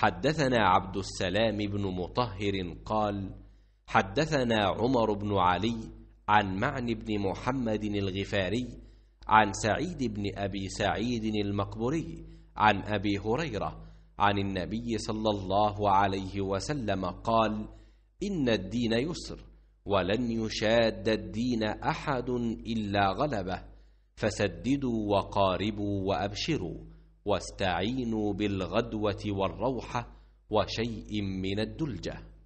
حدثنا عبد السلام بن مطهر قال حدثنا عمر بن علي عن معن بن محمد الغفاري عن سعيد بن أبي سعيد المقبري عن أبي هريرة عن النبي صلى الله عليه وسلم قال إن الدين يسر ولن يشاد الدين أحد إلا غلبه فسددوا وقاربوا وأبشروا واستعينوا بالغدوه والروحه وشيء من الدلجه